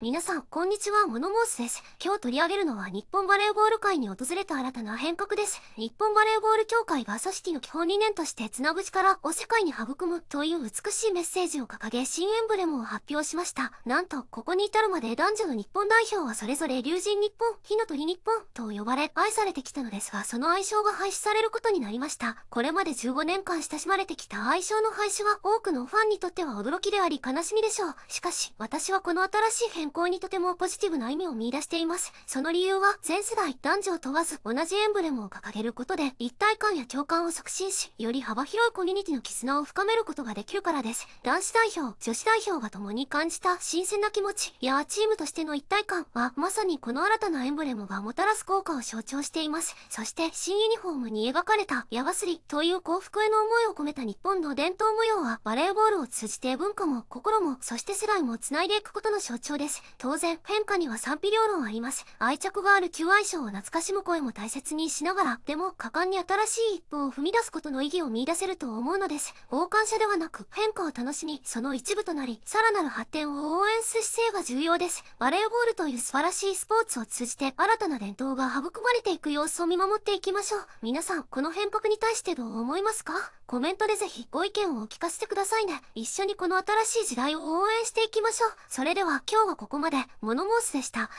皆さん、こんにちは、モノモースです。今日取り上げるのは日本バレーボール界に訪れた新たな変革です。日本バレーボール協会は組織の基本理念としてつなぐ力を世界に育むという美しいメッセージを掲げ新エンブレムを発表しました。なんと、ここに至るまで男女の日本代表はそれぞれ竜神日本、火の鳥日本と呼ばれ愛されてきたのですが、その愛称が廃止されることになりました。これまで15年間親しまれてきた愛称の廃止は多くのファンにとっては驚きであり悲しみでしょう。しかし、私はこの新しい変健康にとてもポジティブな意味を見出しています。その理由は、全世代男女を問わず同じエンブレムを掲げることで、一体感や共感を促進し、より幅広いコミュニティの絆を深めることができるからです。男子代表、女子代表が共に感じた新鮮な気持ちやチームとしての一体感は、まさにこの新たなエンブレムがもたらす効果を象徴しています。そして、新ユニフォームに描かれた、矢りという幸福への思いを込めた日本の伝統模様は、バレーボールを通じて文化も心も、そして世代も繋いでいくことの象徴です。当然変化には賛否両論あります愛着がある求愛賞を懐かしむ声も大切にしながらでも果敢に新しい一歩を踏み出すことの意義を見出せると思うのです傍観者ではなく変化を楽しみその一部となりさらなる発展を応援する姿勢が重要ですバレーボールという素晴らしいスポーツを通じて新たな伝統が育まれていく様子を見守っていきましょう皆さんこの変革に対してどう思いますかコメントでぜひご意見をお聞かせてくださいね一緒にこの新しい時代を応援していきましょうそれでは今日はこここまで物申すでした